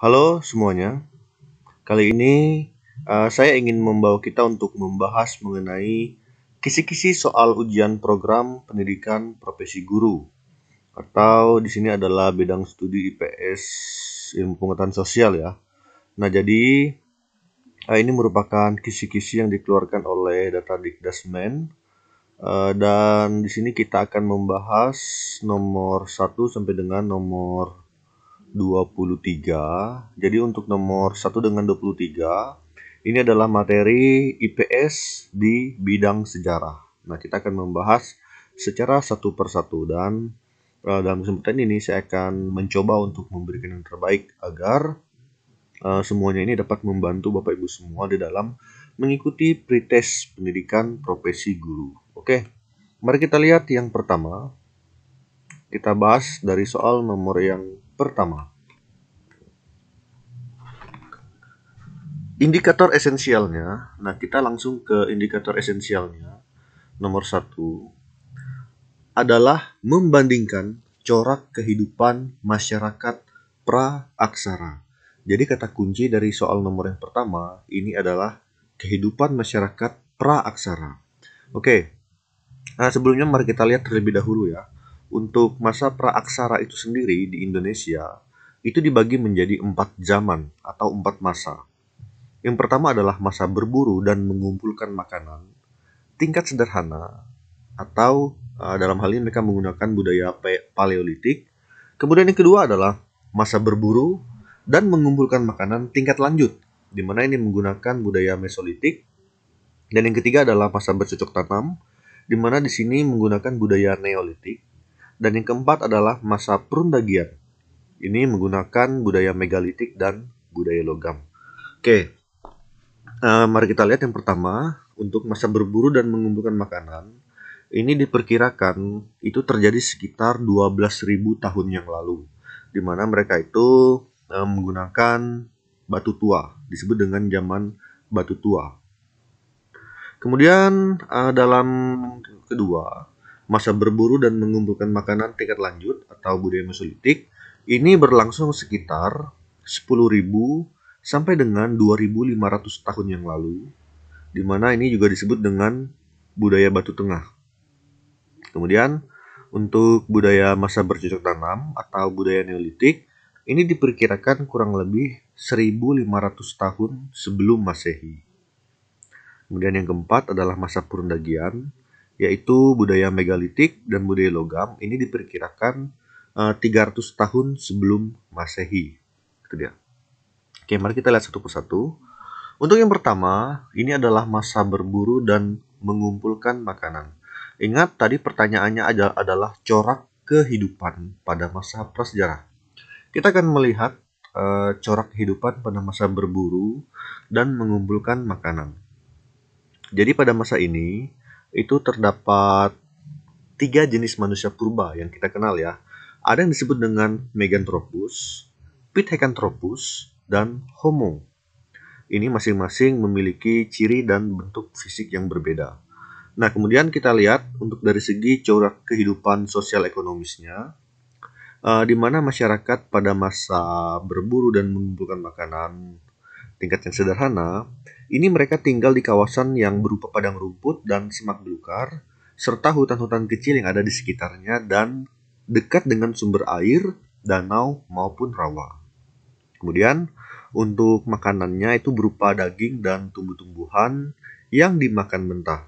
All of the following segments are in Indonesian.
Halo semuanya, kali ini uh, saya ingin membawa kita untuk membahas mengenai kisi-kisi soal ujian program pendidikan profesi guru atau di sini adalah bidang studi IPS ilmu pengetahuan sosial ya. Nah jadi uh, ini merupakan kisi-kisi yang dikeluarkan oleh data Dikdasmen Uh, dan di sini kita akan membahas nomor 1 sampai dengan nomor 23. Jadi untuk nomor 1 dengan 23, ini adalah materi IPS di bidang sejarah. Nah, kita akan membahas secara satu persatu dan uh, dalam kesempatan ini saya akan mencoba untuk memberikan yang terbaik agar uh, semuanya ini dapat membantu Bapak Ibu semua di dalam mengikuti pretest pendidikan profesi guru. Oke. Mari kita lihat yang pertama. Kita bahas dari soal nomor yang Pertama, indikator esensialnya. Nah, kita langsung ke indikator esensialnya. Nomor satu adalah membandingkan corak kehidupan masyarakat praaksara. Jadi kata kunci dari soal nomor yang pertama ini adalah kehidupan masyarakat praaksara. Oke, nah sebelumnya mari kita lihat terlebih dahulu ya untuk masa praaksara itu sendiri di Indonesia, itu dibagi menjadi empat zaman atau empat masa. Yang pertama adalah masa berburu dan mengumpulkan makanan, tingkat sederhana, atau uh, dalam hal ini mereka menggunakan budaya paleolitik. Kemudian yang kedua adalah masa berburu dan mengumpulkan makanan tingkat lanjut, di mana ini menggunakan budaya mesolitik. Dan yang ketiga adalah masa bercocok tanam, di mana di sini menggunakan budaya neolitik. Dan yang keempat adalah masa Perundagian. Ini menggunakan budaya megalitik dan budaya logam. Oke, uh, mari kita lihat yang pertama. Untuk masa berburu dan mengumpulkan makanan, ini diperkirakan itu terjadi sekitar 12.000 tahun yang lalu. Di mana mereka itu uh, menggunakan batu tua, disebut dengan zaman batu tua. Kemudian uh, dalam kedua masa berburu dan mengumpulkan makanan tingkat lanjut atau budaya Mesolitik ini berlangsung sekitar 10.000 sampai dengan 2.500 tahun yang lalu, di mana ini juga disebut dengan budaya batu tengah. Kemudian, untuk budaya masa bercocok tanam atau budaya Neolitik, ini diperkirakan kurang lebih 1.500 tahun sebelum Masehi. Kemudian yang keempat adalah masa Purundagian, yaitu budaya megalitik dan budaya logam ini diperkirakan uh, eh, 300 tahun sebelum Masehi. Itu dia. Oke, mari kita lihat satu persatu. Untuk yang pertama, ini adalah masa berburu dan mengumpulkan makanan. Ingat tadi pertanyaannya adalah corak kehidupan pada masa prasejarah. Kita akan melihat uh, corak kehidupan pada masa berburu dan mengumpulkan makanan. Jadi pada masa ini itu terdapat tiga jenis manusia purba yang kita kenal ya. Ada yang disebut dengan Meganthropus, Pithecanthropus, dan Homo. Ini masing-masing memiliki ciri dan bentuk fisik yang berbeda. Nah, kemudian kita lihat untuk dari segi corak kehidupan sosial ekonomisnya, uh, di mana masyarakat pada masa berburu dan mengumpulkan makanan tingkat yang sederhana, ini mereka tinggal di kawasan yang berupa padang rumput dan semak belukar, serta hutan-hutan kecil yang ada di sekitarnya dan dekat dengan sumber air, danau, maupun rawa. Kemudian, untuk makanannya itu berupa daging dan tumbuh-tumbuhan yang dimakan mentah.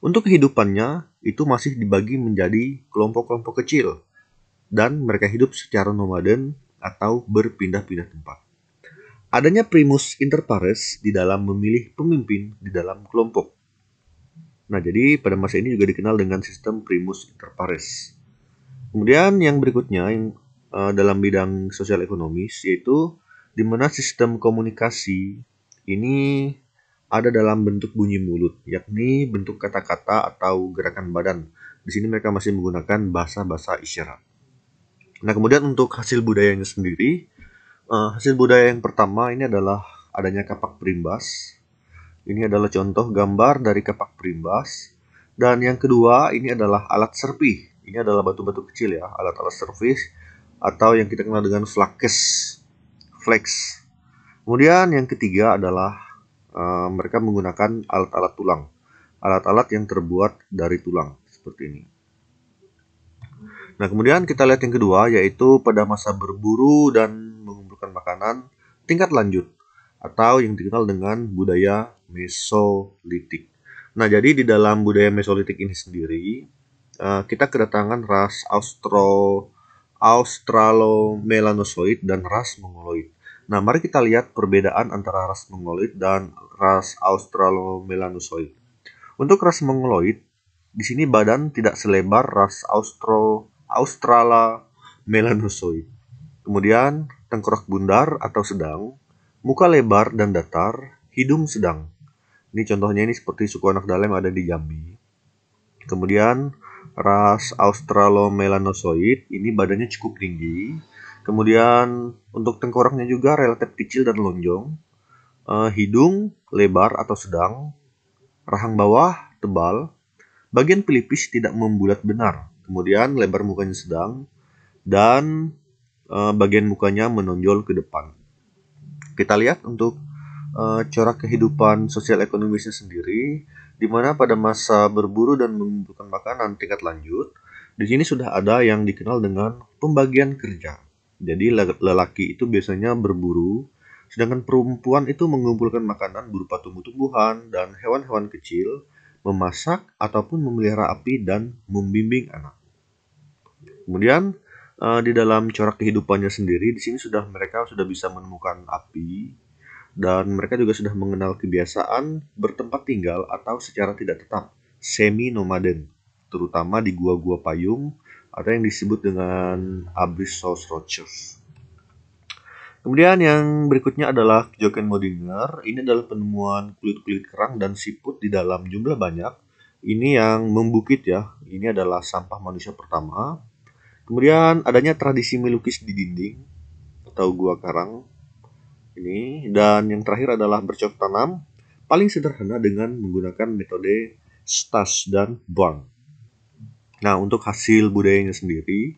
Untuk kehidupannya, itu masih dibagi menjadi kelompok-kelompok kecil, dan mereka hidup secara nomaden atau berpindah-pindah tempat. Adanya primus inter pares di dalam memilih pemimpin di dalam kelompok. Nah, jadi pada masa ini juga dikenal dengan sistem primus inter pares. Kemudian yang berikutnya yang uh, dalam bidang sosial ekonomis yaitu di mana sistem komunikasi ini ada dalam bentuk bunyi mulut, yakni bentuk kata-kata atau gerakan badan. Di sini mereka masih menggunakan bahasa-bahasa isyarat. Nah, kemudian untuk hasil budayanya sendiri, Uh, hasil budaya yang pertama ini adalah adanya kapak primbas. Ini adalah contoh gambar dari kapak primbas. Dan yang kedua ini adalah alat serpi. Ini adalah batu-batu kecil ya, alat-alat servis atau yang kita kenal dengan flakes, flex. Kemudian yang ketiga adalah uh, mereka menggunakan alat-alat tulang, alat-alat yang terbuat dari tulang seperti ini. Nah kemudian kita lihat yang kedua yaitu pada masa berburu dan menyiapkan makanan tingkat lanjut atau yang dikenal dengan budaya Mesolitik. Nah, jadi di dalam budaya Mesolitik ini sendiri eh, kita kedatangan ras Austro Australomelanosoid dan ras Mongoloid. Nah, mari kita lihat perbedaan antara ras Mongoloid dan ras Australomelanosoid. Untuk ras Mongoloid, di sini badan tidak selebar ras Austro Australa melanosoid. Kemudian tengkorak bundar atau sedang, muka lebar dan datar, hidung sedang. Ini contohnya ini seperti suku anak dalam yang ada di Jambi. Kemudian ras Australomelanosoid ini badannya cukup tinggi. Kemudian untuk tengkoraknya juga relatif kecil dan lonjong. Uh, hidung lebar atau sedang, rahang bawah tebal, bagian pelipis tidak membulat benar. Kemudian lebar mukanya sedang dan Eh, bagian mukanya menonjol ke depan. Kita lihat untuk eh, corak kehidupan sosial ekonomisnya sendiri, di mana pada masa berburu dan mengumpulkan makanan tingkat lanjut, di sini sudah ada yang dikenal dengan pembagian kerja. Jadi lelaki itu biasanya berburu, sedangkan perempuan itu mengumpulkan makanan berupa tumbuh-tumbuhan dan hewan-hewan kecil, memasak ataupun memelihara api dan membimbing anak. Kemudian uh, di dalam corak kehidupannya sendiri di sini sudah mereka sudah bisa menemukan api dan mereka juga sudah mengenal kebiasaan bertempat tinggal atau secara tidak tetap semi nomaden terutama di gua-gua payung atau yang disebut dengan Abyssos Rochers. Kemudian yang berikutnya adalah Jochen Modinger. Ini adalah penemuan kulit-kulit kerang dan siput di dalam jumlah banyak. Ini yang membukit ya. Ini adalah sampah manusia pertama Kemudian adanya tradisi melukis di dinding atau gua karang ini dan yang terakhir adalah bercocok tanam paling sederhana dengan menggunakan metode stas dan buang. Nah, untuk hasil budayanya sendiri,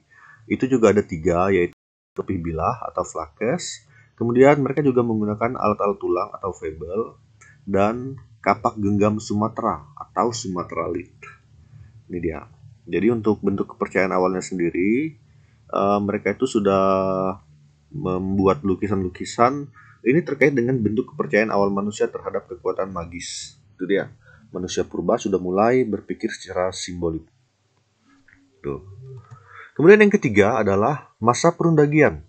itu juga ada tiga, yaitu tepi bilah atau flakes, kemudian mereka juga menggunakan alat-alat tulang atau febel, dan kapak genggam Sumatera atau Sumatera Lit. Ini dia. Jadi untuk bentuk kepercayaan awalnya sendiri, uh, mereka itu sudah membuat lukisan-lukisan. Ini terkait dengan bentuk kepercayaan awal manusia terhadap kekuatan magis. Itu dia. Manusia purba sudah mulai berpikir secara simbolik. Tuh. Kemudian yang ketiga adalah masa perundagian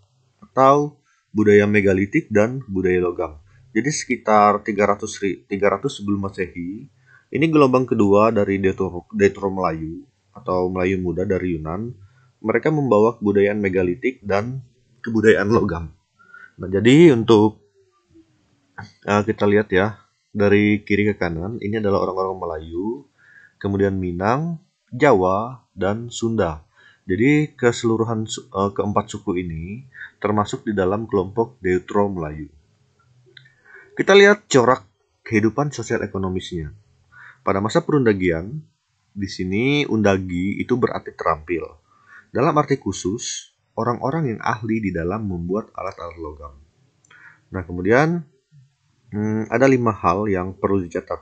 atau budaya megalitik dan budaya logam. Jadi sekitar 300 300 sebelum Masehi, ini gelombang kedua dari Detro, Detro Melayu atau Melayu muda dari Yunan, mereka membawa kebudayaan megalitik dan kebudayaan logam. Nah, jadi untuk uh, kita lihat ya dari kiri ke kanan, ini adalah orang-orang Melayu, kemudian Minang, Jawa, dan Sunda. Jadi keseluruhan uh, keempat suku ini termasuk di dalam kelompok Deutro Melayu. Kita lihat corak kehidupan sosial ekonomisnya. Pada masa perundagian, di sini undagi itu berarti terampil. Dalam arti khusus, orang-orang yang ahli di dalam membuat alat-alat logam. Nah, kemudian hmm, ada lima hal yang perlu dicatat.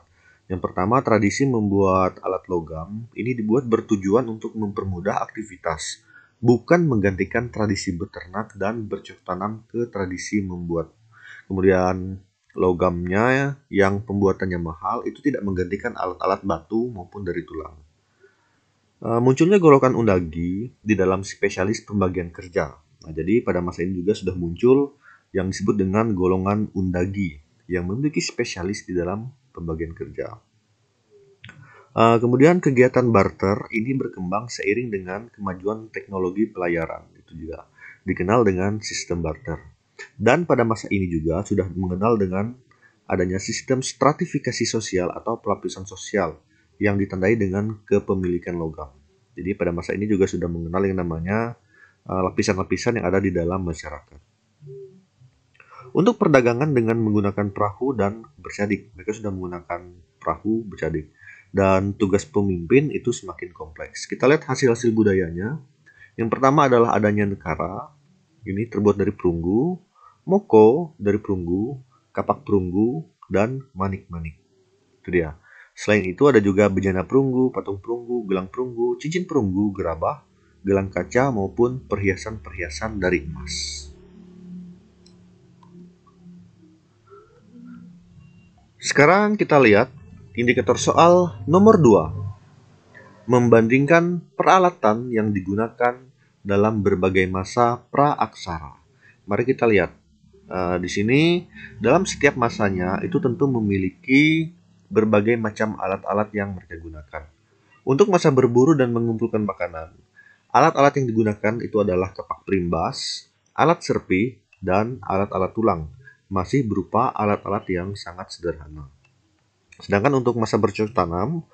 Yang pertama, tradisi membuat alat logam ini dibuat bertujuan untuk mempermudah aktivitas, bukan menggantikan tradisi beternak dan bercocok tanam ke tradisi membuat. Kemudian logamnya yang pembuatannya mahal itu tidak menggantikan alat-alat batu maupun dari tulang. Eh, munculnya golongan undagi di dalam spesialis pembagian kerja. Nah, jadi pada masa ini juga sudah muncul yang disebut dengan golongan undagi yang memiliki spesialis di dalam pembagian kerja. Uh, kemudian kegiatan barter ini berkembang seiring dengan kemajuan teknologi pelayaran itu juga dikenal dengan sistem barter. Dan pada masa ini juga sudah mengenal dengan adanya sistem stratifikasi sosial atau pelapisan sosial yang ditandai dengan kepemilikan logam. Jadi pada masa ini juga sudah mengenal yang namanya eh, lapisan-lapisan uh, yang ada di dalam masyarakat. Untuk perdagangan dengan menggunakan perahu dan bercadik, mereka sudah menggunakan perahu bercadik. Dan tugas pemimpin itu semakin kompleks. Kita lihat hasil-hasil budayanya. Yang pertama adalah adanya negara. Ini terbuat dari perunggu, moko dari perunggu, kapak perunggu, dan manik-manik. Itu dia. Selain itu ada juga bejana perunggu, patung perunggu, gelang perunggu, cincin perunggu, gerabah, gelang kaca maupun perhiasan-perhiasan dari emas. Sekarang kita lihat indikator soal nomor 2. Membandingkan peralatan yang digunakan dalam berbagai masa praaksara. Mari kita lihat. Uh, di sini dalam setiap masanya itu tentu memiliki berbagai macam alat-alat yang mereka gunakan. Untuk masa berburu dan mengumpulkan makanan, alat-alat yang digunakan itu adalah kepak primbas, alat serpi, dan alat-alat tulang, masih berupa alat-alat yang sangat sederhana. Sedangkan untuk masa bercocok tanam,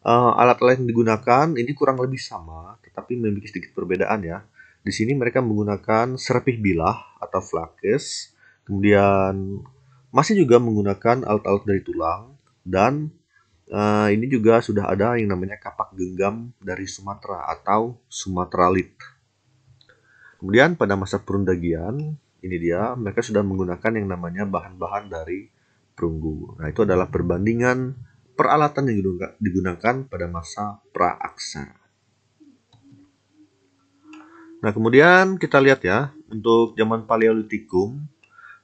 eh, alat-alat yang digunakan ini kurang lebih sama, tetapi memiliki sedikit perbedaan ya. Di sini mereka menggunakan serpih bilah atau flakes, kemudian masih juga menggunakan alat-alat dari tulang, dan uh, ini juga sudah ada yang namanya kapak genggam dari Sumatera atau Sumatralit. Kemudian pada masa perundagian, ini dia, mereka sudah menggunakan yang namanya bahan-bahan dari perunggu. Nah, itu adalah perbandingan peralatan yang digunakan pada masa praaksara. Nah, kemudian kita lihat ya, untuk zaman Paleolitikum,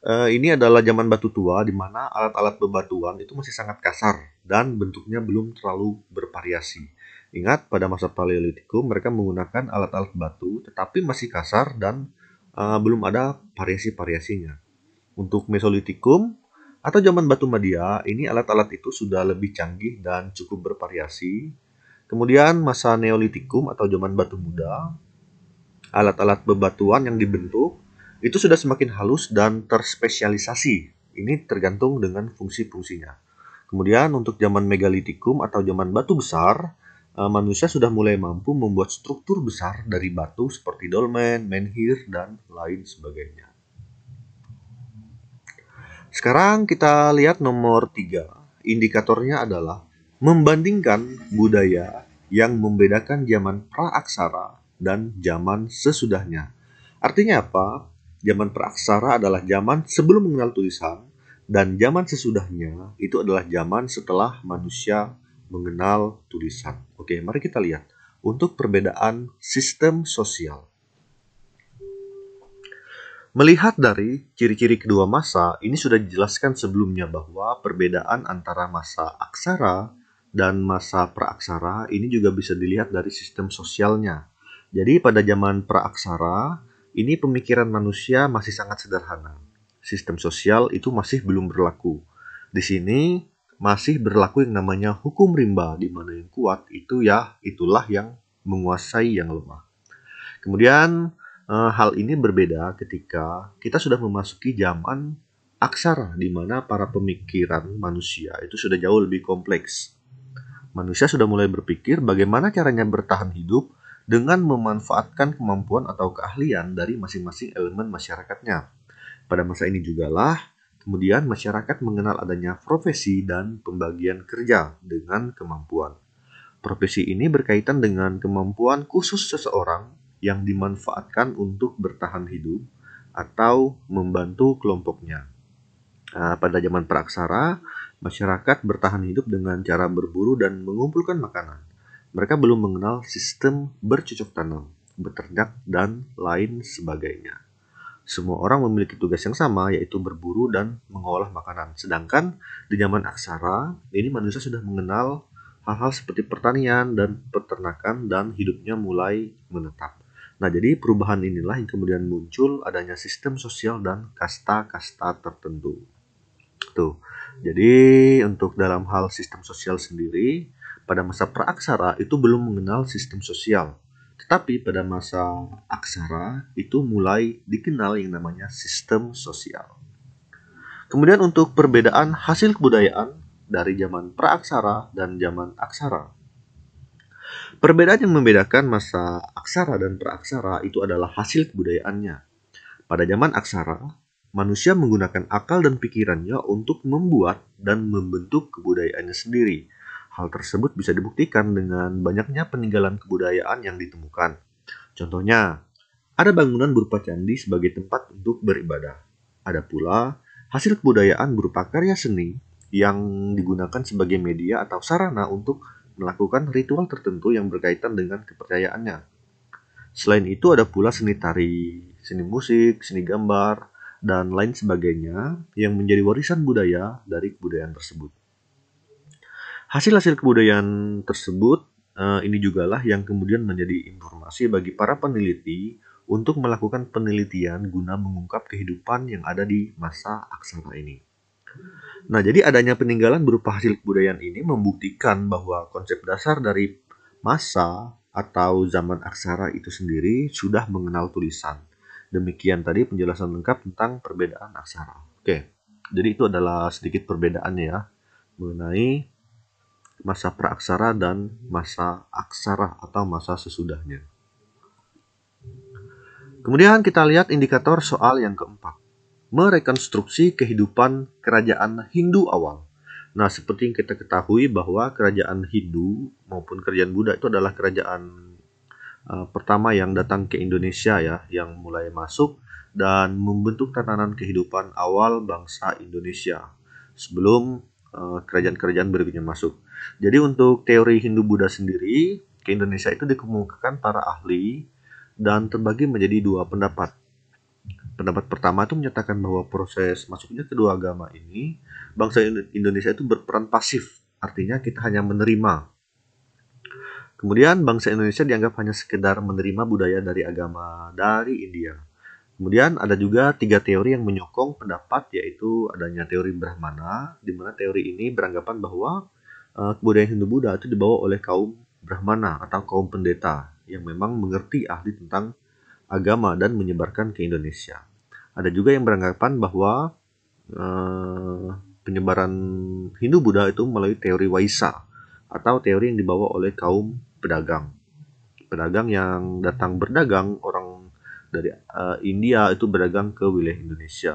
Eh, ini adalah zaman batu tua di mana alat-alat bebatuan itu masih sangat kasar dan bentuknya belum terlalu bervariasi. Ingat pada masa Paleolitikum mereka menggunakan alat-alat batu tetapi masih kasar dan uh, belum ada variasi-variasinya. Untuk Mesolitikum atau zaman batu media ini alat-alat itu sudah lebih canggih dan cukup bervariasi. Kemudian masa Neolitikum atau zaman batu muda, alat-alat bebatuan yang dibentuk itu sudah semakin halus dan terspesialisasi. Ini tergantung dengan fungsi-fungsinya. Kemudian untuk zaman megalitikum atau zaman batu besar, eh, manusia sudah mulai mampu membuat struktur besar dari batu seperti dolmen, menhir, dan lain sebagainya. Sekarang kita lihat nomor tiga. Indikatornya adalah membandingkan budaya yang membedakan zaman praaksara dan zaman sesudahnya. Artinya apa? Zaman praaksara adalah zaman sebelum mengenal tulisan dan zaman sesudahnya itu adalah zaman setelah manusia mengenal tulisan. Oke, mari kita lihat untuk perbedaan sistem sosial. Melihat dari ciri-ciri kedua masa, ini sudah dijelaskan sebelumnya bahwa perbedaan antara masa aksara dan masa praaksara ini juga bisa dilihat dari sistem sosialnya. Jadi pada zaman praaksara, ini pemikiran manusia masih sangat sederhana. Sistem sosial itu masih belum berlaku. Di sini masih berlaku yang namanya hukum rimba di mana yang kuat itu ya itulah yang menguasai yang lemah. Kemudian eh, hal ini berbeda ketika kita sudah memasuki zaman aksara di mana para pemikiran manusia itu sudah jauh lebih kompleks. Manusia sudah mulai berpikir bagaimana caranya bertahan hidup dengan memanfaatkan kemampuan atau keahlian dari masing-masing elemen masyarakatnya. Pada masa ini jugalah kemudian masyarakat mengenal adanya profesi dan pembagian kerja dengan kemampuan. Profesi ini berkaitan dengan kemampuan khusus seseorang yang dimanfaatkan untuk bertahan hidup atau membantu kelompoknya. Ah, pada zaman praksara, masyarakat bertahan hidup dengan cara berburu dan mengumpulkan makanan. Mereka belum mengenal sistem bercocok tanam, beternak, dan lain sebagainya. Semua orang memiliki tugas yang sama, yaitu berburu dan mengolah makanan. Sedangkan di zaman aksara, ini manusia sudah mengenal hal-hal seperti pertanian dan peternakan dan hidupnya mulai menetap. Nah, jadi perubahan inilah yang kemudian muncul adanya sistem sosial dan kasta-kasta tertentu. Tuh. Jadi, untuk dalam hal sistem sosial sendiri, pada masa praaksara itu belum mengenal sistem sosial. Tetapi pada masa aksara itu mulai dikenal yang namanya sistem sosial. Kemudian untuk perbedaan hasil kebudayaan dari zaman praaksara dan zaman aksara. Perbedaan yang membedakan masa aksara dan praaksara itu adalah hasil kebudayaannya. Pada zaman aksara, manusia menggunakan akal dan pikirannya untuk membuat dan membentuk kebudayaannya sendiri Hal tersebut bisa dibuktikan dengan banyaknya peninggalan kebudayaan yang ditemukan. Contohnya, ada bangunan berupa candi sebagai tempat untuk beribadah. Ada pula hasil kebudayaan berupa karya seni yang digunakan sebagai media atau sarana untuk melakukan ritual tertentu yang berkaitan dengan kepercayaannya. Selain itu ada pula seni tari, seni musik, seni gambar, dan lain sebagainya yang menjadi warisan budaya dari kebudayaan tersebut. Hasil-hasil kebudayaan tersebut uh, ini jugalah yang kemudian menjadi informasi bagi para peneliti untuk melakukan penelitian guna mengungkap kehidupan yang ada di masa aksara ini. Nah, jadi adanya peninggalan berupa hasil kebudayaan ini membuktikan bahwa konsep dasar dari masa atau zaman aksara itu sendiri sudah mengenal tulisan. Demikian tadi penjelasan lengkap tentang perbedaan aksara. Oke, jadi itu adalah sedikit perbedaannya ya mengenai masa praaksara dan masa aksara atau masa sesudahnya. Kemudian kita lihat indikator soal yang keempat, merekonstruksi kehidupan kerajaan Hindu awal. Nah, seperti yang kita ketahui bahwa kerajaan Hindu maupun kerajaan Buddha itu adalah kerajaan uh, pertama yang datang ke Indonesia ya, yang mulai masuk dan membentuk tatanan kehidupan awal bangsa Indonesia sebelum Eh, kerajaan-kerajaan berikutnya masuk. Jadi untuk teori Hindu Buddha sendiri ke Indonesia itu dikemukakan para ahli dan terbagi menjadi dua pendapat. Pendapat pertama itu menyatakan bahwa proses masuknya kedua agama ini bangsa Indonesia itu berperan pasif, artinya kita hanya menerima. Kemudian bangsa Indonesia dianggap hanya sekedar menerima budaya dari agama dari India. Kemudian ada juga tiga teori yang menyokong pendapat yaitu adanya teori Brahmana, di mana teori ini beranggapan bahwa uh, kebudayaan Hindu Buddha itu dibawa oleh kaum Brahmana atau kaum pendeta yang memang mengerti ahli tentang agama dan menyebarkan ke Indonesia. Ada juga yang beranggapan bahwa uh, penyebaran Hindu Buddha itu melalui teori Waisa atau teori yang dibawa oleh kaum pedagang. Pedagang yang datang berdagang, orang dari uh, India itu berdagang ke wilayah Indonesia.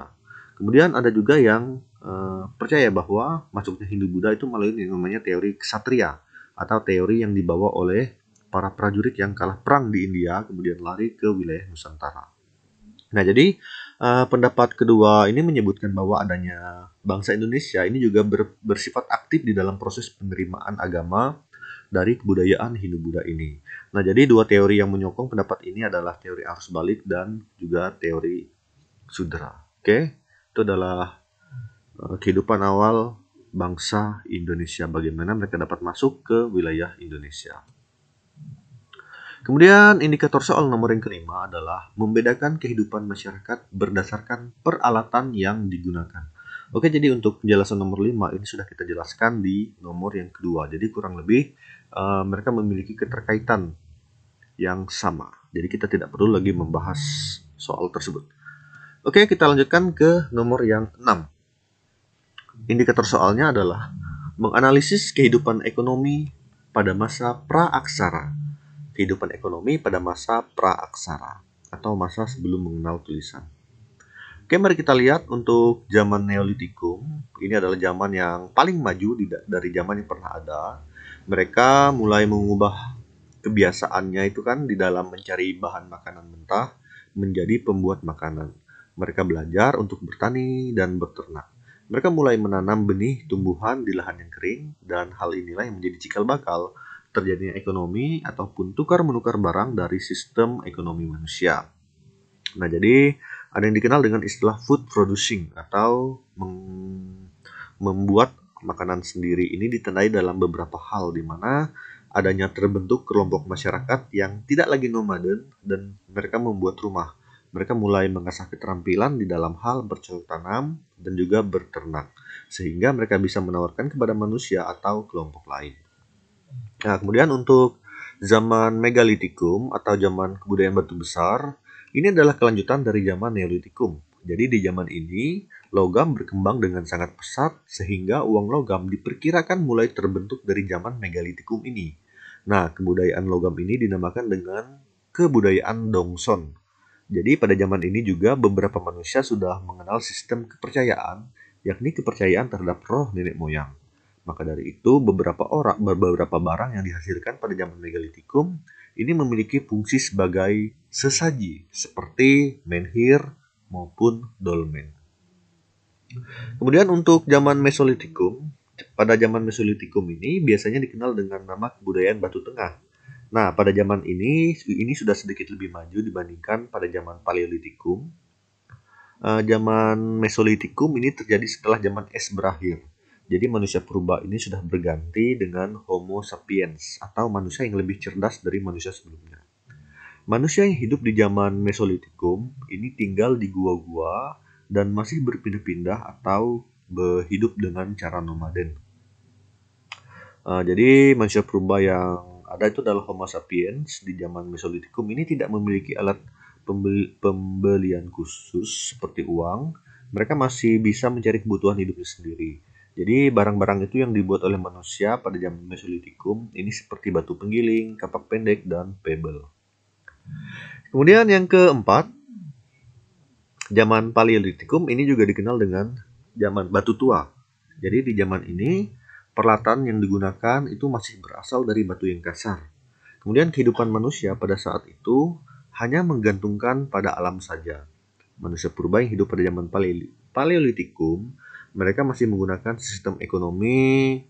Kemudian ada juga yang uh, percaya bahwa masuknya Hindu Buddha itu melalui yang namanya teori ksatria atau teori yang dibawa oleh para prajurit yang kalah perang di India kemudian lari ke wilayah Nusantara. Nah, jadi uh, pendapat kedua ini menyebutkan bahwa adanya bangsa Indonesia ini juga ber, bersifat aktif di dalam proses penerimaan agama dari kebudayaan Hindu-Buddha ini. Nah, jadi dua teori yang menyokong pendapat ini adalah teori arus balik dan juga teori sudra. Oke, okay? itu adalah eh, kehidupan awal bangsa Indonesia, bagaimana mereka dapat masuk ke wilayah Indonesia. Kemudian indikator soal nomor yang kelima adalah membedakan kehidupan masyarakat berdasarkan peralatan yang digunakan. Oke, jadi untuk penjelasan nomor lima ini sudah kita jelaskan di nomor yang kedua. Jadi kurang lebih Eh, mereka memiliki keterkaitan yang sama. Jadi kita tidak perlu lagi membahas soal tersebut. Oke, kita lanjutkan ke nomor yang 6. Indikator soalnya adalah menganalisis kehidupan ekonomi pada masa praaksara. Kehidupan ekonomi pada masa praaksara atau masa sebelum mengenal tulisan. Oke, mari kita lihat untuk zaman Neolitikum. Ini adalah zaman yang paling maju dari zaman yang pernah ada mereka mulai mengubah kebiasaannya itu kan di dalam mencari bahan makanan mentah menjadi pembuat makanan. Mereka belajar untuk bertani dan berternak. Mereka mulai menanam benih tumbuhan di lahan yang kering dan hal inilah yang menjadi cikal bakal terjadinya ekonomi ataupun tukar menukar barang dari sistem ekonomi manusia. Nah, jadi ada yang dikenal dengan istilah food producing atau membuat makanan sendiri ini ditandai dalam beberapa hal di mana adanya terbentuk kelompok masyarakat yang tidak lagi nomaden dan mereka membuat rumah. Mereka mulai mengasah keterampilan di dalam hal bercocok tanam dan juga berternak sehingga mereka bisa menawarkan kepada manusia atau kelompok lain. Nah, kemudian untuk zaman megalitikum atau zaman kebudayaan batu besar, ini adalah kelanjutan dari zaman neolitikum. Jadi di zaman ini logam berkembang dengan sangat pesat sehingga uang logam diperkirakan mulai terbentuk dari zaman megalitikum ini. Nah, kebudayaan logam ini dinamakan dengan kebudayaan Dongson. Jadi pada zaman ini juga beberapa manusia sudah mengenal sistem kepercayaan, yakni kepercayaan terhadap roh nenek moyang. Maka dari itu, beberapa orang, beberapa barang yang dihasilkan pada zaman megalitikum ini memiliki fungsi sebagai sesaji seperti menhir maupun dolmen. Kemudian untuk zaman Mesolitikum, pada zaman Mesolitikum ini biasanya dikenal dengan nama kebudayaan Batu Tengah. Nah, pada zaman ini ini sudah sedikit lebih maju dibandingkan pada zaman Paleolitikum. E, zaman Mesolitikum ini terjadi setelah zaman es berakhir. Jadi manusia purba ini sudah berganti dengan Homo sapiens atau manusia yang lebih cerdas dari manusia sebelumnya. Manusia yang hidup di zaman Mesolitikum ini tinggal di gua-gua dan masih berpindah-pindah atau berhidup dengan cara nomaden. Uh, jadi manusia purba yang ada itu adalah Homo sapiens di zaman Mesolitikum ini tidak memiliki alat pembeli pembelian khusus seperti uang. Mereka masih bisa mencari kebutuhan hidupnya sendiri. Jadi barang-barang itu yang dibuat oleh manusia pada zaman Mesolitikum ini seperti batu penggiling, kapak pendek, dan pebel. Kemudian yang keempat, zaman Paleolitikum ini juga dikenal dengan zaman batu tua. Jadi di zaman ini peralatan yang digunakan itu masih berasal dari batu yang kasar. Kemudian kehidupan manusia pada saat itu hanya menggantungkan pada alam saja. Manusia purba yang hidup pada zaman Paleolitikum, mereka masih menggunakan sistem ekonomi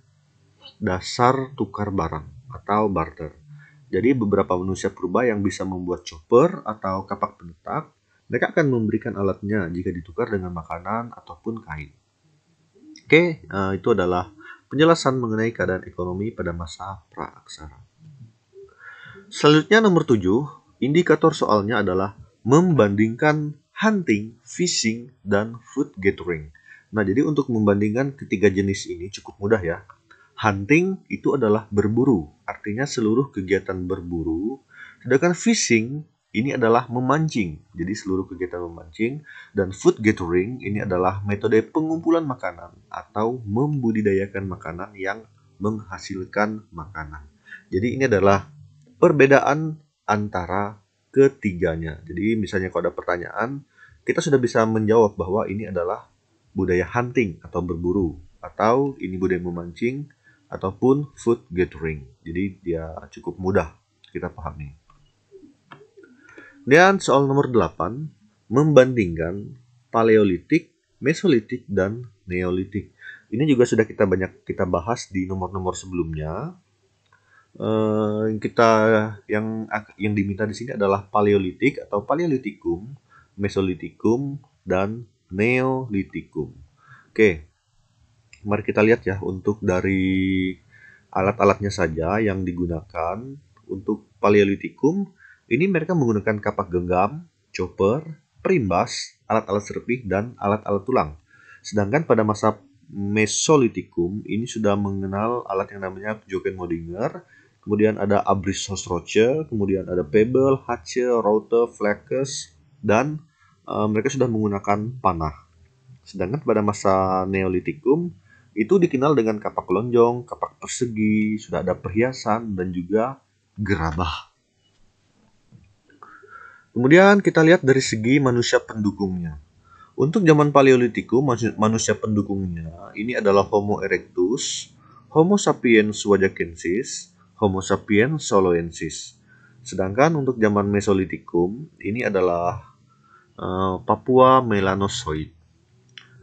dasar tukar barang atau barter. Jadi beberapa manusia purba yang bisa membuat chopper atau kapak pentak mereka akan memberikan alatnya jika ditukar dengan makanan ataupun kain. Oke, uh, itu adalah penjelasan mengenai keadaan ekonomi pada masa praaksara. Selanjutnya nomor tujuh, indikator soalnya adalah membandingkan hunting, fishing, dan food gathering. Nah, jadi untuk membandingkan ketiga jenis ini cukup mudah ya. Hunting itu adalah berburu, artinya seluruh kegiatan berburu. Sedangkan fishing ini adalah memancing. Jadi seluruh kegiatan memancing dan food gathering ini adalah metode pengumpulan makanan atau membudidayakan makanan yang menghasilkan makanan. Jadi ini adalah perbedaan antara ketiganya. Jadi misalnya kalau ada pertanyaan, kita sudah bisa menjawab bahwa ini adalah budaya hunting atau berburu atau ini budaya memancing ataupun food gathering. Jadi dia cukup mudah kita pahami. Dan soal nomor 8, membandingkan Paleolitik, Mesolitik, dan Neolitik. Ini juga sudah kita banyak kita bahas di nomor-nomor sebelumnya. Uh, kita yang yang diminta di sini adalah Paleolitik atau Paleolitikum, Mesolitikum, dan Neolitikum. Oke, mari kita lihat ya untuk dari alat-alatnya saja yang digunakan untuk Paleolitikum ini mereka menggunakan kapak genggam, chopper, primbas, alat-alat serpih, dan alat-alat tulang. Sedangkan pada masa Mesolitikum ini sudah mengenal alat yang namanya Joken Modinger, kemudian ada Abris Hosroche, kemudian ada Pebble, Hache, router, Fleckes, dan e, mereka sudah menggunakan panah. Sedangkan pada masa Neolitikum itu dikenal dengan kapak lonjong, kapak persegi, sudah ada perhiasan, dan juga gerabah. Kemudian kita lihat dari segi manusia pendukungnya. Untuk zaman Paleolitikum, manusia pendukungnya ini adalah Homo erectus, Homo sapiens wajakensis, Homo sapiens soloensis. Sedangkan untuk zaman Mesolitikum, ini adalah uh, Papua melanosoid.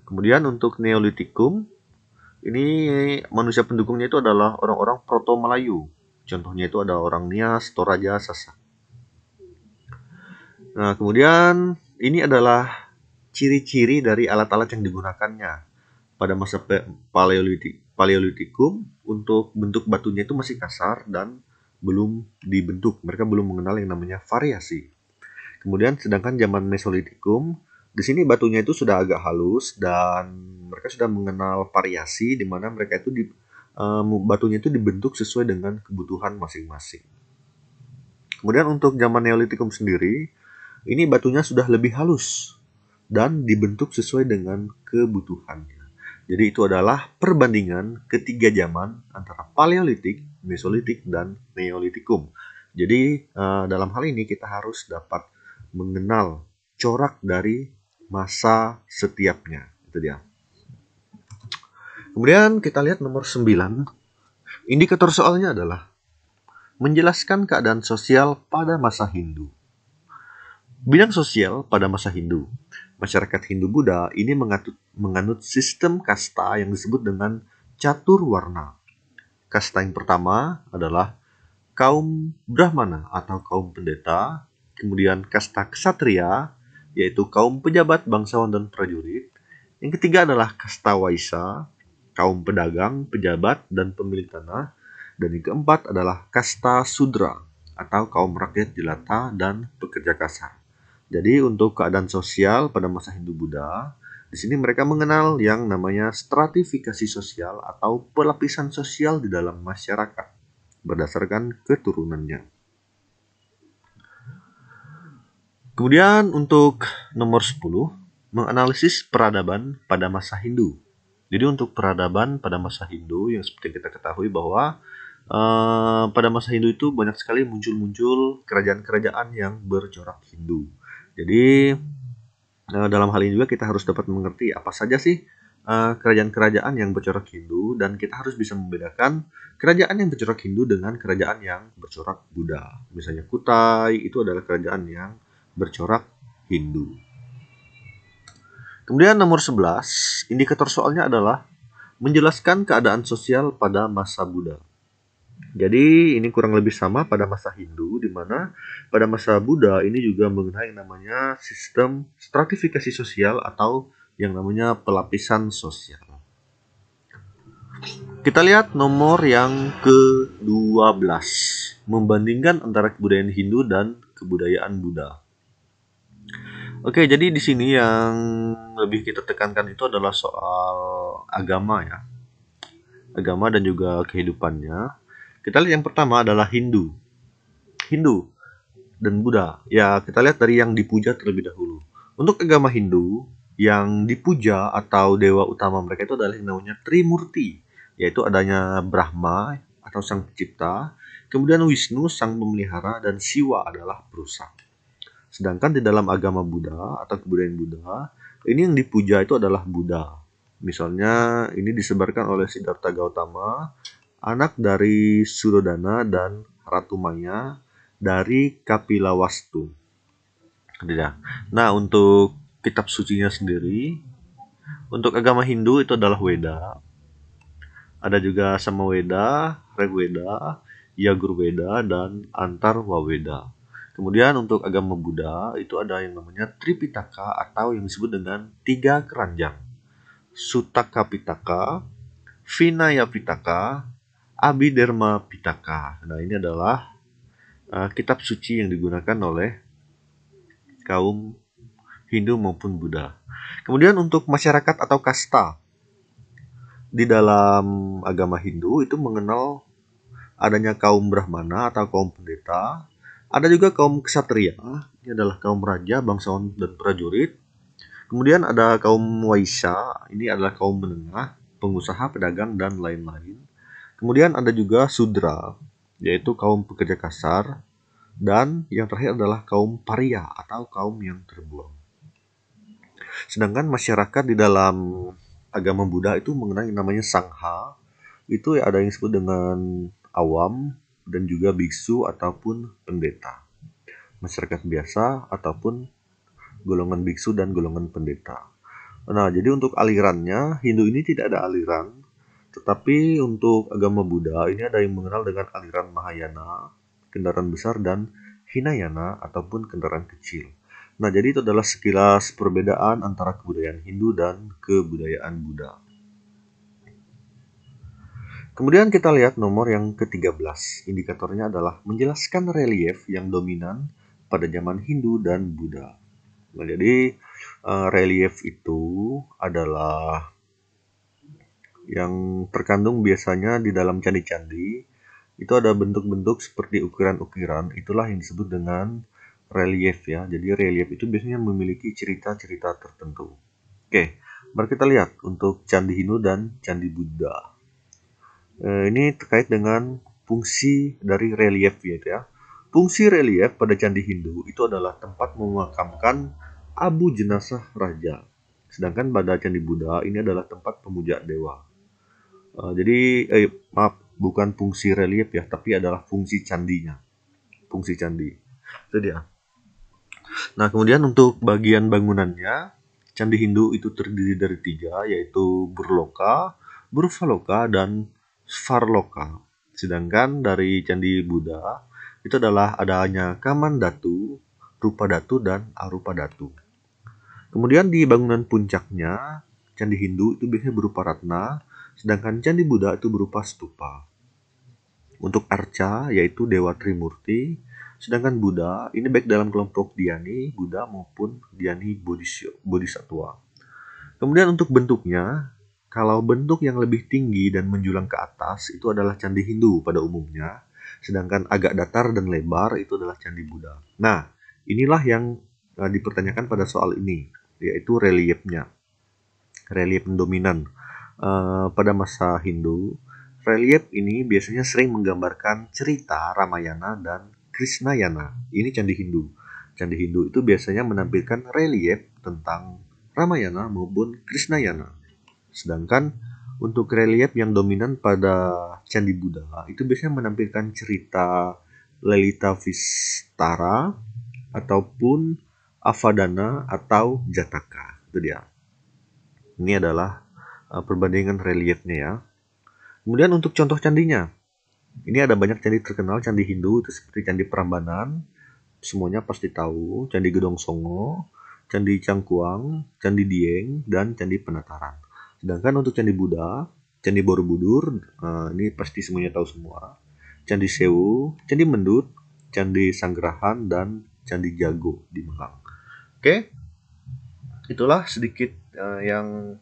Kemudian untuk Neolitikum, ini manusia pendukungnya itu adalah orang-orang Proto Melayu. Contohnya itu ada orang Nias, Toraja, Sasak. Nah, kemudian ini adalah ciri-ciri dari alat-alat yang digunakannya pada masa paleolitik, paleolitikum untuk bentuk batunya itu masih kasar dan belum dibentuk. Mereka belum mengenal yang namanya variasi. Kemudian sedangkan zaman mesolitikum di sini batunya itu sudah agak halus dan mereka sudah mengenal variasi di mana mereka itu di, um, batunya itu dibentuk sesuai dengan kebutuhan masing-masing. Kemudian untuk zaman Neolitikum sendiri, ini batunya sudah lebih halus dan dibentuk sesuai dengan kebutuhannya. Jadi itu adalah perbandingan ketiga zaman antara Paleolitik, Mesolitik, dan Neolitikum. Jadi eh, dalam hal ini kita harus dapat mengenal corak dari masa setiapnya. Itu dia. Kemudian kita lihat nomor 9. Indikator soalnya adalah menjelaskan keadaan sosial pada masa Hindu. Bidang sosial pada masa Hindu. Masyarakat Hindu Buddha ini mengatut, menganut sistem kasta yang disebut dengan catur warna. Kasta yang pertama adalah kaum Brahmana atau kaum pendeta, kemudian kasta ksatria yaitu kaum pejabat bangsawan dan prajurit. Yang ketiga adalah kasta waisa, kaum pedagang, pejabat dan pemilik tanah, dan yang keempat adalah kasta sudra atau kaum rakyat jelata dan pekerja kasar. Jadi untuk keadaan sosial pada masa Hindu-Buddha, di sini mereka mengenal yang namanya stratifikasi sosial atau pelapisan sosial di dalam masyarakat berdasarkan keturunannya. Kemudian untuk nomor 10, menganalisis peradaban pada masa Hindu. Jadi untuk peradaban pada masa Hindu yang seperti kita ketahui bahwa Uh, pada masa Hindu itu banyak sekali muncul-muncul kerajaan-kerajaan yang bercorak Hindu jadi eh, dalam hal ini juga kita harus dapat mengerti apa saja sih eh, kerajaan-kerajaan yang bercorak Hindu dan kita harus bisa membedakan kerajaan yang bercorak Hindu dengan kerajaan yang bercorak Buddha. Misalnya Kutai itu adalah kerajaan yang bercorak Hindu. Kemudian nomor 11, indikator soalnya adalah menjelaskan keadaan sosial pada masa Buddha. Jadi ini kurang lebih sama pada masa Hindu, di mana pada masa Buddha ini juga mengenai yang namanya sistem stratifikasi sosial atau yang namanya pelapisan sosial. Kita lihat nomor yang ke-12, membandingkan antara kebudayaan Hindu dan kebudayaan Buddha. Oke, jadi di sini yang lebih kita tekankan itu adalah soal agama ya. Agama dan juga kehidupannya kita lihat yang pertama adalah Hindu. Hindu dan Buddha. Ya, kita lihat dari yang dipuja terlebih dahulu. Untuk agama Hindu, yang dipuja atau dewa utama mereka itu adalah yang namanya Trimurti, yaitu adanya Brahma atau Sang Pencipta, kemudian Wisnu Sang Pemelihara dan Siwa adalah perusak. Sedangkan di dalam agama Buddha atau kebudayaan Buddha, ini yang dipuja itu adalah Buddha. Misalnya ini disebarkan oleh Siddhartha Gautama anak dari Sudodana dan Ratu Maya dari Kapilawastu. Nah, untuk kitab sucinya sendiri, untuk agama Hindu itu adalah Weda. Ada juga sama Weda, Regweda, Weda, dan Antarwaveda. Kemudian untuk agama Buddha itu ada yang namanya Tripitaka atau yang disebut dengan tiga keranjang. Sutaka Pitaka, Vinaya Pitaka, Abhidharma Pitaka. Nah, ini adalah uh, kitab suci yang digunakan oleh kaum Hindu maupun Buddha. Kemudian untuk masyarakat atau kasta di dalam agama Hindu itu mengenal adanya kaum Brahmana atau kaum pendeta, ada juga kaum ksatria. ini adalah kaum raja, bangsawan dan prajurit. Kemudian ada kaum waisya, ini adalah kaum menengah, pengusaha, pedagang dan lain-lain Kemudian ada juga sudra, yaitu kaum pekerja kasar, dan yang terakhir adalah kaum paria atau kaum yang terbuang. Sedangkan masyarakat di dalam agama Buddha itu mengenai namanya sangha, itu ya ada yang disebut dengan awam dan juga biksu ataupun pendeta. Masyarakat biasa ataupun golongan biksu dan golongan pendeta. Nah, jadi untuk alirannya, Hindu ini tidak ada aliran tetapi untuk agama Buddha ini ada yang mengenal dengan aliran Mahayana, kendaraan besar dan Hinayana ataupun kendaraan kecil. Nah, jadi itu adalah sekilas perbedaan antara kebudayaan Hindu dan kebudayaan Buddha. Kemudian kita lihat nomor yang ke-13. Indikatornya adalah menjelaskan relief yang dominan pada zaman Hindu dan Buddha. Nah, jadi uh, relief itu adalah yang terkandung biasanya di dalam candi-candi itu ada bentuk-bentuk seperti ukiran-ukiran itulah yang disebut dengan relief ya jadi relief itu biasanya memiliki cerita-cerita tertentu oke mari kita lihat untuk candi Hindu dan candi Buddha e, ini terkait dengan fungsi dari relief yaitu ya fungsi relief pada candi Hindu itu adalah tempat memakamkan abu jenazah raja sedangkan pada candi Buddha ini adalah tempat pemuja dewa Eh, jadi eh, maaf bukan fungsi relief ya, tapi adalah fungsi candinya. Fungsi candi. Itu dia. Nah, kemudian untuk bagian bangunannya, candi Hindu itu terdiri dari tiga, yaitu Burloka, Burvaloka, dan Svarloka. Sedangkan dari candi Buddha, itu adalah adanya Kaman Datu, Rupa Datu, dan Arupa Datu. Kemudian di bangunan puncaknya, candi Hindu itu biasanya berupa ratna, Sedangkan candi Buddha itu berupa stupa. Untuk arca yaitu dewa Trimurti, sedangkan Buddha ini baik dalam kelompok Diani Buddha maupun Diani Bodhisattva. Kemudian untuk bentuknya, kalau bentuk yang lebih tinggi dan menjulang ke atas itu adalah candi Hindu pada umumnya, sedangkan agak datar dan lebar itu adalah candi Buddha. Nah, inilah yang eh, dipertanyakan pada soal ini, yaitu reliefnya. Relief dominan. Eh, pada masa Hindu, relief ini biasanya sering menggambarkan cerita Ramayana dan Krishnayana. Ini candi Hindu. Candi Hindu itu biasanya menampilkan relief tentang Ramayana maupun Krishnayana. Sedangkan untuk relief yang dominan pada candi Buddha itu biasanya menampilkan cerita Lelita Vistara ataupun Avadana atau Jataka. Itu dia. Ini adalah Eh, perbandingan reliefnya ya. Kemudian untuk contoh candinya. Ini ada banyak candi terkenal, candi Hindu itu seperti candi Prambanan, semuanya pasti tahu, candi Gedong Songo, candi Cangkuang, candi Dieng, dan candi Penataran. Sedangkan untuk candi Buddha, candi Borobudur, eh, ini pasti semuanya tahu semua. Candi Sewu, candi Mendut, candi Sanggrahan, dan candi Jago di Malang. Oke, itulah sedikit eh, yang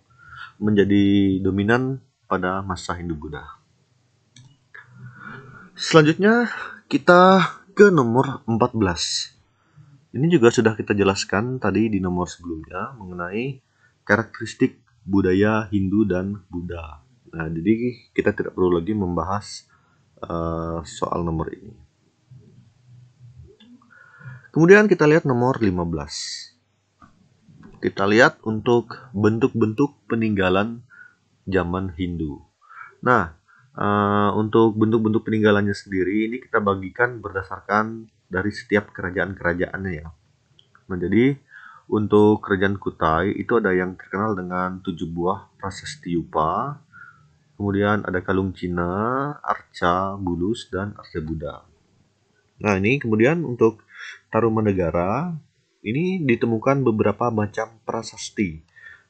menjadi dominan pada masa Hindu-Buddha. Selanjutnya kita ke nomor 14. Ini juga sudah kita jelaskan tadi di nomor sebelumnya mengenai karakteristik budaya Hindu dan Buddha. Nah, jadi kita tidak perlu lagi membahas uh, soal nomor ini. Kemudian kita lihat nomor 15 kita lihat untuk bentuk-bentuk peninggalan zaman Hindu. Nah, eh, untuk bentuk-bentuk peninggalannya sendiri ini kita bagikan berdasarkan dari setiap kerajaan-kerajaannya ya. Nah, jadi untuk kerajaan Kutai itu ada yang terkenal dengan tujuh buah prasasti Upa, kemudian ada kalung Cina, arca bulus dan arca Buddha. Nah, ini kemudian untuk Tarumanegara. Ini ditemukan beberapa macam prasasti.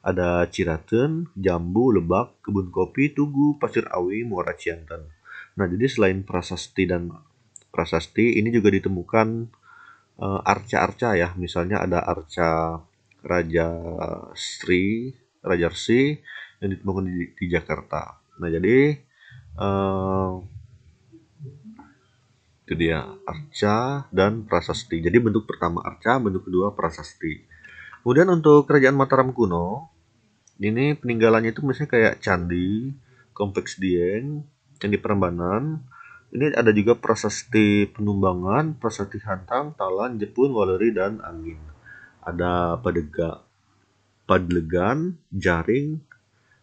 Ada Ciraten, Jambu, Lebak, Kebun Kopi, Tugu, Pasir Awi, Muara Cianten. Nah, jadi selain prasasti dan prasasti, ini juga ditemukan eh, arca-arca uh, ya. Misalnya ada arca Raja Sri, Raja Sri yang ditemukan di, di Jakarta. Nah, jadi uh, itu dia arca dan prasasti jadi bentuk pertama arca bentuk kedua prasasti kemudian untuk kerajaan Mataram kuno ini peninggalannya itu misalnya kayak candi kompleks dieng candi perambanan ini ada juga prasasti penumbangan prasasti hantam talan jepun waleri dan angin ada padega padlegan jaring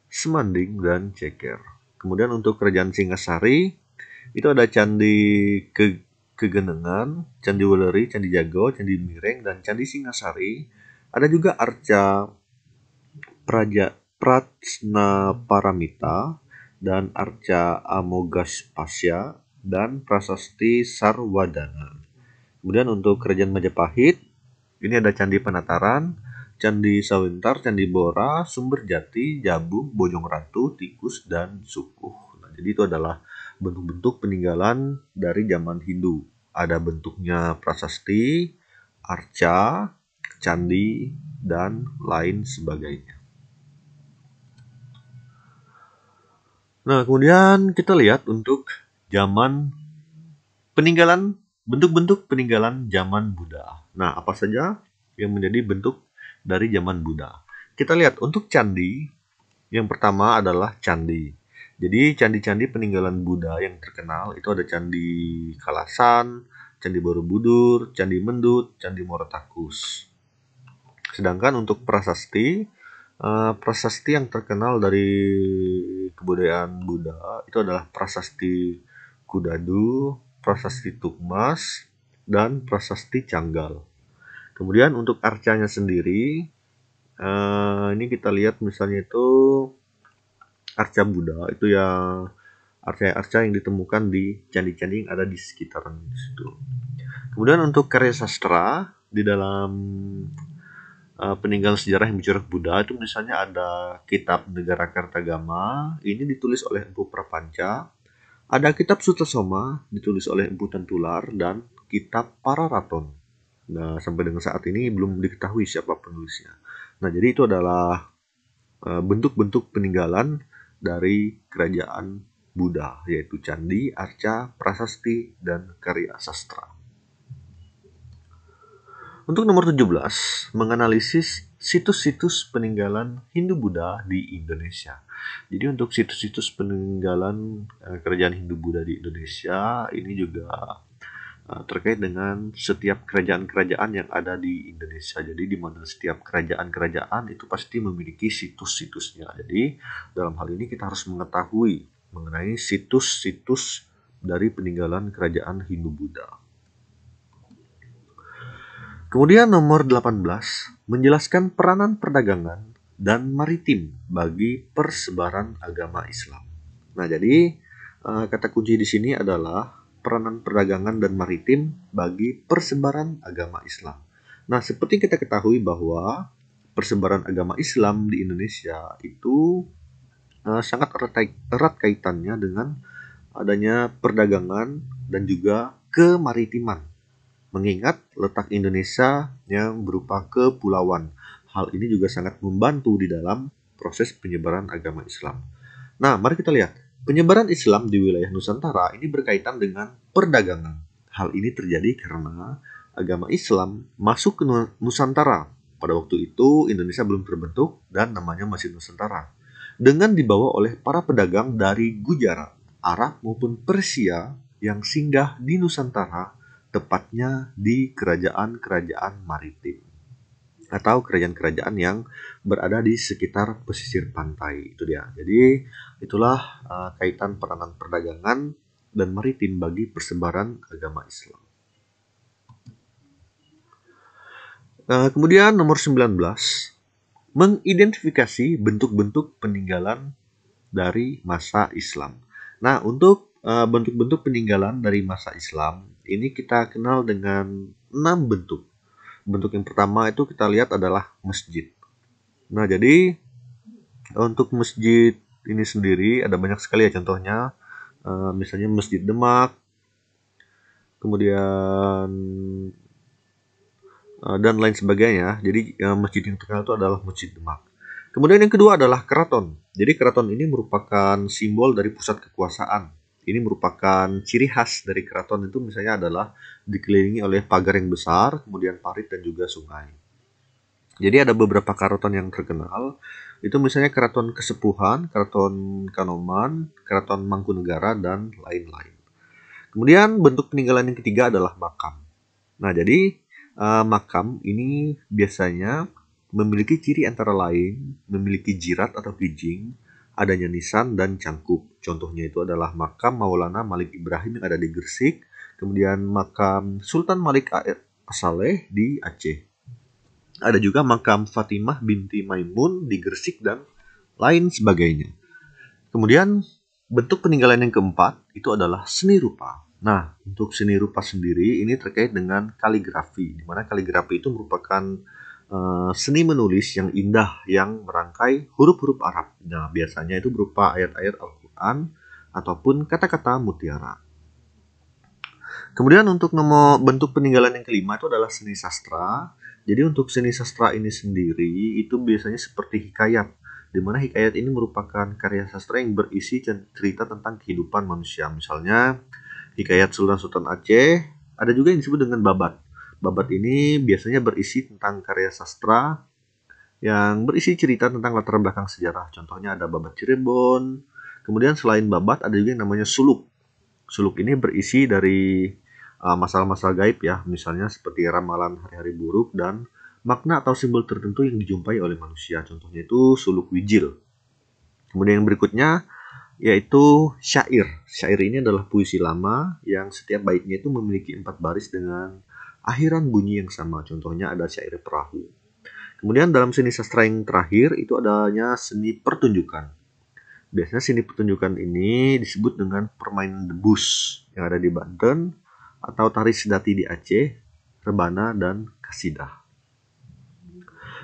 semanding dan ceker kemudian untuk kerajaan singasari itu ada candi ke Kegenengan, Candi Weleri, Candi Jago, Candi miring, dan Candi Singasari. Ada juga arca Praja Pratsna Paramita dan arca Amogas Pasya dan Prasasti Sarwadana. Kemudian untuk Kerajaan Majapahit, ini ada Candi Penataran, Candi Sawintar, Candi Bora, Sumber Jati, Jabung, Bojong Ratu, Tikus, dan Sukuh. Nah, jadi itu adalah bentuk-bentuk peninggalan dari zaman Hindu. Ada bentuknya prasasti, arca, candi, dan lain sebagainya. Nah, kemudian kita lihat untuk zaman peninggalan, bentuk-bentuk peninggalan zaman Buddha. Nah, apa saja yang menjadi bentuk dari zaman Buddha? Kita lihat untuk candi, yang pertama adalah candi jadi candi-candi peninggalan Buddha yang terkenal itu ada Candi Kalasan, Candi Borobudur, Candi Mendut, Candi Morotakus. Sedangkan untuk prasasti, eh, prasasti yang terkenal dari kebudayaan Buddha itu adalah prasasti Kudadu, prasasti Tukmas, dan prasasti Canggal. Kemudian untuk arcanya sendiri, eh, ini kita lihat misalnya itu arca Buddha itu ya arca-arca yang ditemukan di candi-candi yang ada di sekitaran situ. Kemudian untuk karya sastra di dalam uh, peninggalan sejarah yang bicara Buddha itu misalnya ada kitab Negara Kartagama, ini ditulis oleh Empu Prapanca. Ada kitab Sutra Soma ditulis oleh Empu Tentular dan kitab Pararaton. Nah, sampai dengan saat ini belum diketahui siapa penulisnya. Nah, jadi itu adalah eh, bentuk-bentuk peninggalan dari kerajaan Buddha yaitu candi, arca, prasasti, dan karya sastra. Untuk nomor 17, menganalisis situs-situs peninggalan Hindu-Buddha di Indonesia. Jadi untuk situs-situs peninggalan eh, kerajaan Hindu-Buddha di Indonesia ini juga Eh, terkait dengan setiap kerajaan-kerajaan yang ada di Indonesia. Jadi di mana setiap kerajaan-kerajaan itu pasti memiliki situs-situsnya. Jadi dalam hal ini kita harus mengetahui mengenai situs-situs dari peninggalan kerajaan Hindu-Buddha. Kemudian nomor 18 menjelaskan peranan perdagangan dan maritim bagi persebaran agama Islam. Nah, jadi eh, kata kunci di sini adalah peranan perdagangan dan maritim bagi persebaran agama Islam. Nah, seperti kita ketahui bahwa persebaran agama Islam di Indonesia itu uh, sangat erat, erat kaitannya dengan adanya perdagangan dan juga kemaritiman. Mengingat letak Indonesia yang berupa kepulauan, hal ini juga sangat membantu di dalam proses penyebaran agama Islam. Nah, mari kita lihat Penyebaran Islam di wilayah Nusantara ini berkaitan dengan perdagangan. Hal ini terjadi karena agama Islam masuk ke Nusantara. Pada waktu itu Indonesia belum terbentuk dan namanya masih Nusantara. Dengan dibawa oleh para pedagang dari Gujarat, Arab maupun Persia yang singgah di Nusantara, tepatnya di kerajaan-kerajaan maritim atau kerajaan-kerajaan yang berada di sekitar pesisir pantai itu dia. Jadi itulah uh, kaitan peranan perdagangan dan maritim bagi persebaran agama Islam. Nah, kemudian nomor 19 mengidentifikasi bentuk-bentuk peninggalan dari masa Islam. Nah, untuk eh, bentuk-bentuk uh, peninggalan dari masa Islam ini kita kenal dengan enam bentuk bentuk yang pertama itu kita lihat adalah masjid. Nah, jadi untuk masjid ini sendiri ada banyak sekali ya contohnya. Uh, misalnya Masjid Demak, kemudian eh, dan lain sebagainya. Jadi masjid yang terkenal itu adalah Masjid Demak. Kemudian yang kedua adalah keraton. Jadi keraton ini merupakan simbol dari pusat kekuasaan ini merupakan ciri khas dari keraton itu misalnya adalah dikelilingi oleh pagar yang besar, kemudian parit dan juga sungai. Jadi ada beberapa keraton yang terkenal, itu misalnya keraton Kesepuhan, keraton Kanoman, keraton Mangkunegara, dan lain-lain. Kemudian bentuk peninggalan yang ketiga adalah makam. Nah jadi uh, makam ini biasanya memiliki ciri antara lain memiliki jirat atau pijing adanya nisan dan cangkup. Contohnya itu adalah makam Maulana Malik Ibrahim yang ada di Gresik, kemudian makam Sultan Malik Saleh di Aceh. Ada juga makam Fatimah binti Maimun di Gresik dan lain sebagainya. Kemudian bentuk peninggalan yang keempat itu adalah seni rupa. Nah, untuk seni rupa sendiri ini terkait dengan kaligrafi, di mana kaligrafi itu merupakan Eh, seni menulis yang indah yang merangkai huruf-huruf Arab. Nah, biasanya itu berupa ayat-ayat Al-Quran ataupun kata-kata mutiara. Kemudian untuk nomor bentuk peninggalan yang kelima itu adalah seni sastra. Jadi untuk seni sastra ini sendiri itu biasanya seperti hikayat di mana hikayat ini merupakan karya sastra yang berisi cerita tentang kehidupan manusia. Misalnya, hikayat Sultan Sultan Aceh, ada juga yang disebut dengan babat. Babat ini biasanya berisi tentang karya sastra yang berisi cerita tentang latar belakang sejarah. Contohnya ada Babat Cirebon. Kemudian selain Babat ada juga yang namanya Suluk. Suluk ini berisi dari uh, masalah-masalah uh, gaib ya, misalnya seperti ramalan hari-hari buruk dan makna atau simbol tertentu yang dijumpai oleh manusia. Contohnya itu Suluk Wijil. Kemudian yang berikutnya yaitu syair. Syair ini adalah puisi lama yang setiap baitnya itu memiliki empat baris dengan akhiran bunyi yang sama. Contohnya ada syair perahu. Kemudian dalam seni sastra yang terakhir itu adanya seni pertunjukan. Biasanya seni pertunjukan ini disebut dengan permainan debus yang ada di Banten atau tari sedati di Aceh, rebana dan kasidah.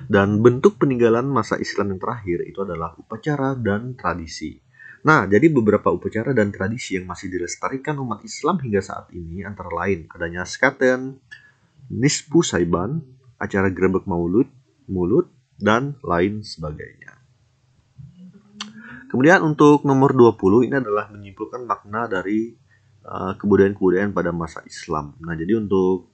Dan bentuk peninggalan masa Islam yang terakhir itu adalah upacara dan tradisi. Nah, jadi beberapa upacara dan tradisi yang masih dilestarikan umat Islam hingga saat ini antara lain adanya skaten, nispu saiban, acara grebek maulud, mulut, dan lain sebagainya. Kemudian untuk nomor 20 ini adalah menyimpulkan makna dari kebudayaan eh, kebudayaan-kebudayaan pada masa Islam. Nah, jadi untuk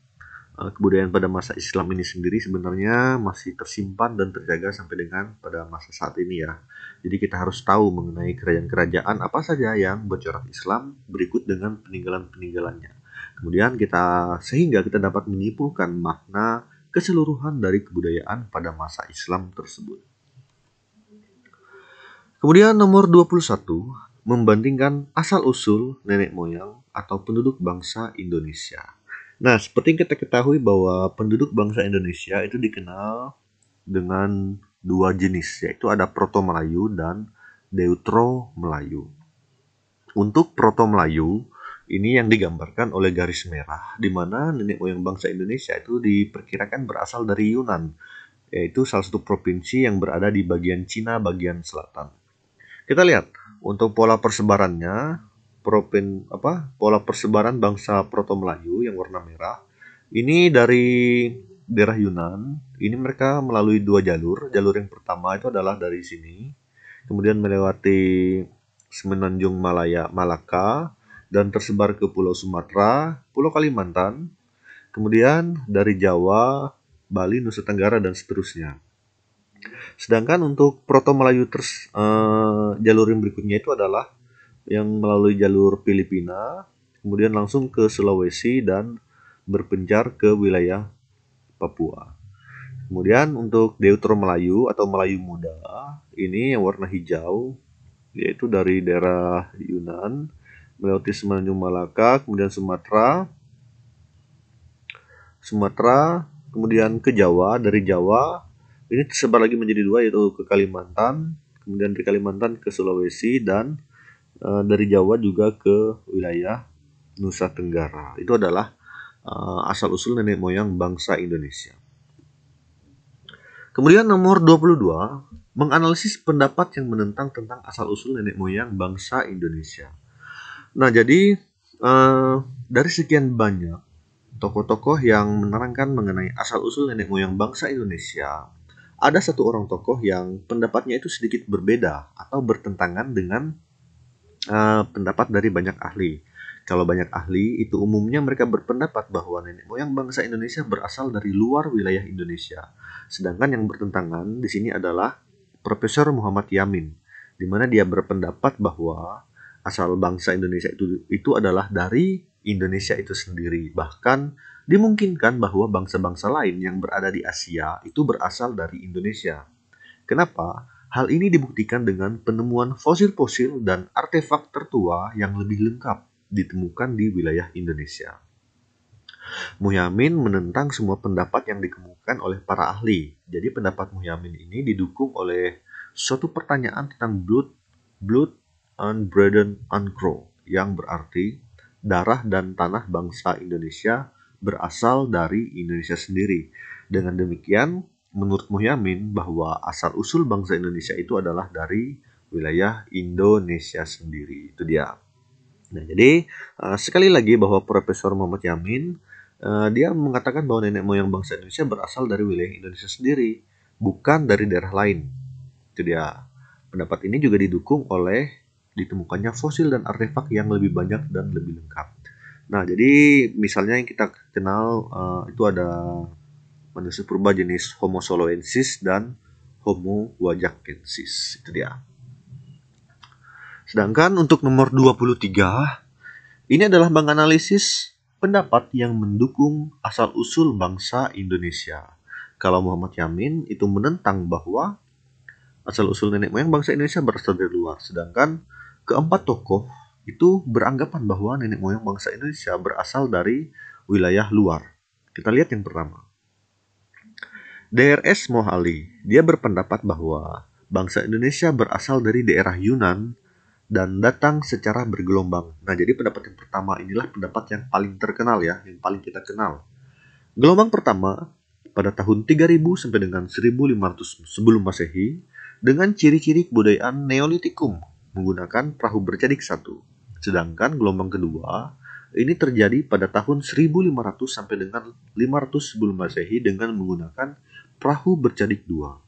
uh, kebudayaan pada masa Islam ini sendiri sebenarnya masih tersimpan dan terjaga sampai dengan pada masa saat ini ya. Jadi kita harus tahu mengenai kerajaan-kerajaan apa saja yang bercorak Islam berikut dengan peninggalan-peninggalannya. Kemudian kita sehingga kita dapat menyimpulkan makna keseluruhan dari kebudayaan pada masa Islam tersebut. Kemudian nomor 21, membandingkan asal-usul nenek moyang atau penduduk bangsa Indonesia. Nah, seperti kita ketahui bahwa penduduk bangsa Indonesia itu dikenal dengan dua jenis, yaitu ada Proto Melayu dan Deutro Melayu. Untuk Proto Melayu, ini yang digambarkan oleh garis merah, di mana nenek moyang bangsa Indonesia itu diperkirakan berasal dari Yunan, yaitu salah satu provinsi yang berada di bagian Cina bagian selatan. Kita lihat untuk pola persebarannya, propin apa pola persebaran bangsa Proto Melayu yang warna merah ini dari daerah Yunan. Ini mereka melalui dua jalur. Jalur yang pertama itu adalah dari sini, kemudian melewati Semenanjung Malaya Malaka, dan tersebar ke Pulau Sumatera, Pulau Kalimantan, kemudian dari Jawa, Bali, Nusa Tenggara, dan seterusnya. Sedangkan untuk Proto Melayu ters, eh, jalur yang berikutnya itu adalah yang melalui jalur Filipina, kemudian langsung ke Sulawesi dan berpencar ke wilayah Papua. Kemudian untuk Deutero Melayu atau Melayu Muda, ini yang warna hijau, yaitu dari daerah Yunan, melewati Semenanjung Malaka, kemudian Sumatera, Sumatera, kemudian ke Jawa, dari Jawa ini tersebar lagi menjadi dua yaitu ke Kalimantan, kemudian dari Kalimantan ke Sulawesi dan e, dari Jawa juga ke wilayah Nusa Tenggara. Itu adalah e, asal usul nenek moyang bangsa Indonesia. Kemudian nomor 22 menganalisis pendapat yang menentang tentang asal usul nenek moyang bangsa Indonesia. Nah, jadi uh, dari sekian banyak tokoh-tokoh yang menerangkan mengenai asal-usul nenek moyang bangsa Indonesia, ada satu orang tokoh yang pendapatnya itu sedikit berbeda atau bertentangan dengan uh, pendapat dari banyak ahli. Kalau banyak ahli, itu umumnya mereka berpendapat bahwa nenek moyang bangsa Indonesia berasal dari luar wilayah Indonesia. Sedangkan yang bertentangan di sini adalah Profesor Muhammad Yamin, di mana dia berpendapat bahwa asal bangsa Indonesia itu itu adalah dari Indonesia itu sendiri. Bahkan dimungkinkan bahwa bangsa-bangsa lain yang berada di Asia itu berasal dari Indonesia. Kenapa? Hal ini dibuktikan dengan penemuan fosil-fosil dan artefak tertua yang lebih lengkap ditemukan di wilayah Indonesia. Muhyamin menentang semua pendapat yang dikemukakan oleh para ahli. Jadi pendapat Muhyamin ini didukung oleh suatu pertanyaan tentang blood blood Unbreeden Uncrow yang berarti darah dan tanah bangsa Indonesia berasal dari Indonesia sendiri. Dengan demikian, menurut Muhyamin bahwa asal-usul bangsa Indonesia itu adalah dari wilayah Indonesia sendiri. Itu dia. Nah, jadi eh, sekali lagi bahwa Profesor Muhammad Yamin eh, dia mengatakan bahwa nenek moyang bangsa Indonesia berasal dari wilayah Indonesia sendiri, bukan dari daerah lain. Itu dia. Pendapat ini juga didukung oleh ditemukannya fosil dan artefak yang lebih banyak dan lebih lengkap. Nah, jadi misalnya yang kita kenal uh, itu ada manusia purba jenis Homo soloensis dan Homo wajakensis. Itu dia. Sedangkan untuk nomor 23, ini adalah menganalisis pendapat yang mendukung asal-usul bangsa Indonesia. Kalau Muhammad Yamin itu menentang bahwa asal-usul nenek moyang bangsa Indonesia berasal dari luar, sedangkan Keempat tokoh itu beranggapan bahwa nenek moyang bangsa Indonesia berasal dari wilayah luar. Kita lihat yang pertama. DRS Mohali, dia berpendapat bahwa bangsa Indonesia berasal dari daerah Yunan dan datang secara bergelombang. Nah, jadi pendapat yang pertama inilah pendapat yang paling terkenal ya, yang paling kita kenal. Gelombang pertama pada tahun 3000 sampai dengan 1500 sebelum Masehi dengan ciri-ciri kebudayaan Neolitikum menggunakan perahu bercadik satu. Sedangkan gelombang kedua ini terjadi pada tahun 1500 sampai dengan 500 sebelum Masehi dengan menggunakan perahu bercadik dua.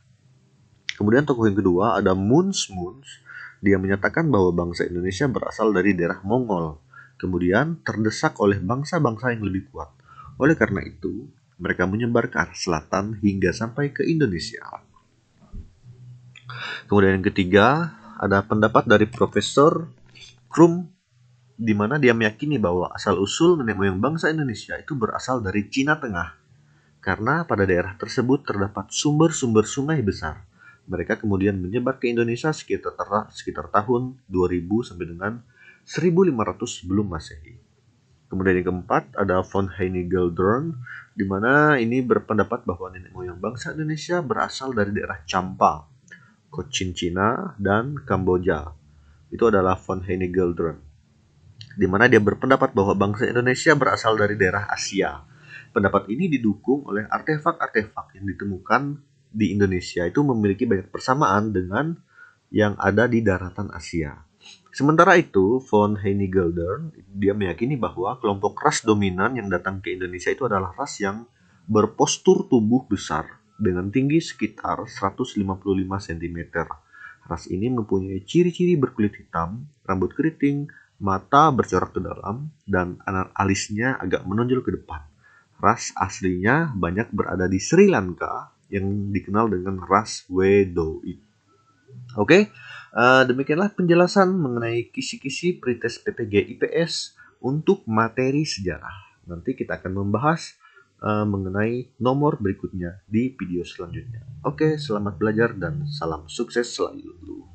Kemudian tokoh yang kedua ada Muns Muns. Dia menyatakan bahwa bangsa Indonesia berasal dari daerah Mongol, kemudian terdesak oleh bangsa-bangsa yang lebih kuat. Oleh karena itu, mereka menyebar ke arah selatan hingga sampai ke Indonesia. Kemudian yang ketiga, ada pendapat dari Profesor Krum di mana dia meyakini bahwa asal-usul nenek moyang bangsa Indonesia itu berasal dari Cina Tengah. Karena pada daerah tersebut terdapat sumber-sumber sungai besar. Mereka kemudian menyebar ke Indonesia sekitar sekitar tahun 2000 sampai dengan 1500 sebelum Masehi. Kemudian yang keempat ada von Heinigeldern, di mana ini berpendapat bahwa nenek moyang bangsa Indonesia berasal dari daerah Champa Cochin Cina, dan Kamboja. Itu adalah von Heine Di mana dia berpendapat bahwa bangsa Indonesia berasal dari daerah Asia. Pendapat ini didukung oleh artefak-artefak yang ditemukan di Indonesia itu memiliki banyak persamaan dengan yang ada di daratan Asia. Sementara itu, von Heinigeldern dia meyakini bahwa kelompok ras dominan yang datang ke Indonesia itu adalah ras yang berpostur tubuh besar dengan tinggi sekitar 155 cm. Ras ini mempunyai ciri-ciri berkulit hitam, rambut keriting, mata bercorak ke dalam, dan alisnya agak menonjol ke depan. Ras aslinya banyak berada di Sri Lanka yang dikenal dengan ras Wedoi. Oke, okay? uh, eh, demikianlah penjelasan mengenai kisi-kisi pretest PPG IPS untuk materi sejarah. Nanti kita akan membahas uh, mengenai nomor berikutnya di video selanjutnya. Oke, selamat belajar dan salam sukses selalu.